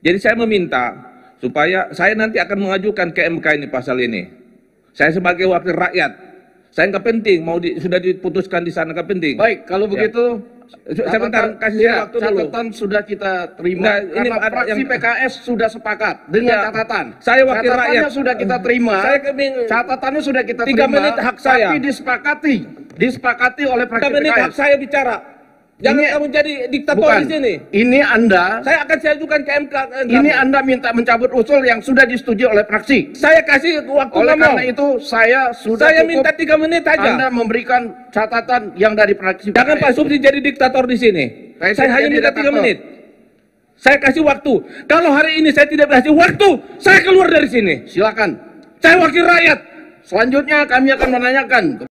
Jadi saya meminta supaya saya nanti akan mengajukan ke MK ini pasal ini. Saya sebagai wakil rakyat, saya nggak penting mau di, sudah diputuskan di sana nggak penting. Baik, kalau ya. begitu ya. Sebentar, kasih ya, waktu dulu. Catatan sudah kita terima. Nah, ini fraksi yang... PKS sudah sepakat dengan ya, catatan. Saya wakil catatannya rakyat. sudah kita terima. Saya keming... Catatannya sudah kita terima. Tiga menit hak saya. Tapi disepakati. Disepakati oleh fraksi PKS. menit hak saya bicara. Jangan ini, kamu jadi diktator bukan, di sini. Ini Anda. Saya akan saya ajukan ke MK. Eh, ini Anda minta mencabut usul yang sudah disetujui oleh fraksi. Saya kasih waktu Oleh karena itu saya sudah Saya minta tiga menit aja. Anda memberikan catatan yang dari fraksi. Jangan Pak Subdi jadi diktator di sini. Saya, saya hanya minta tiga menit. Saya kasih waktu. Kalau hari ini saya tidak berhasil waktu, saya keluar dari sini. Silakan. Saya wakil rakyat. Selanjutnya kami akan menanyakan